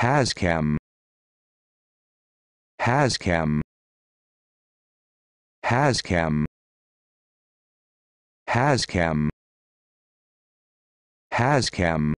Hascam Hascam Hascam Hascam Hascam